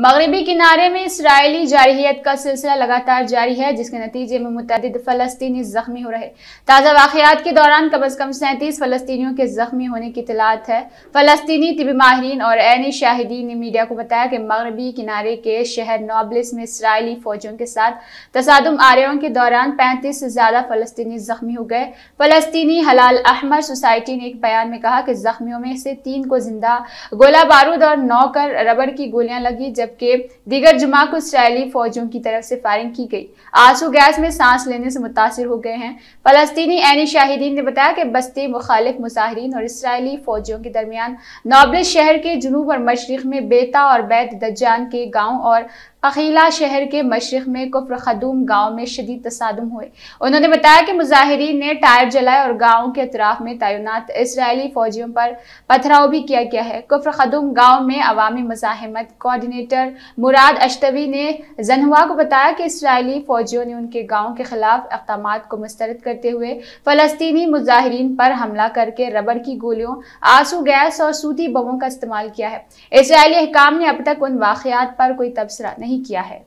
मगरबी किनारे में इसराइली जारहीत का सिलसिला लगातार जारी है जिसके नतीजे में मुतद फलस्तनी जख्मी हो रहे ताज़ा वाकत के दौरान कम अज़ कम सैंतीस फलस्तियों के जख्मी होने की तलात है फलस्तनी तबी माहरीन और एन शाहिदीन ने मीडिया को बताया कि मगरबी किनारे के शहर नॉबलिस में इसराइली फ़ौजों के साथ तसादम आरियों के दौरान पैंतीस से ज़्यादा फलस्तनी जख्मी हो गए फलस्तनी हलाल अहमद सोसाइटी ने एक बयान में कहा कि जख्मियों में से तीन को जिंदा गोला बारूद और नौकर रबड़ की गोलियाँ लगी जब जबकि दीगर जुमा को इसराइली फौजों की तरफ से फायरिंग की गई आंसू गैस में सांस लेने से मुतासर हो गए हैं फलस्तीनी एनी शाहिदीन ने बताया कि बस्ती मुखालिफ मुजाहरीन और इसराइली फौजियों के दरमियान नॉबले शहर के जुनूब और मशरक में बेता और बैत दज्जान के गाँव और अखीला शहर के मशरक में कुफर खदूम गाँव में शदीद तसादम हुए उन्होंने बताया कि मुजाहरीन ने टायर जलाए और गाँव के अतराफ में तैनात इसराइली फौजियों पर पथराव भी किया गया है कुफर खदूम गाँव में अवामी मजामत कोऑर्डिनेटर एडिटर मुराद अश्तवी ने जनहुआ को बताया कि इसराइली फौजियों ने उनके गांव के खिलाफ अकदाम को मुस्तरद करते हुए फलस्तीनी मुजाहरीन पर हमला करके रबर की गोलियों आंसू गैस और सूती बमों का इस्तेमाल किया है इसराइली अहकाम ने अब तक उन वाक़ात पर कोई तबसरा नहीं किया है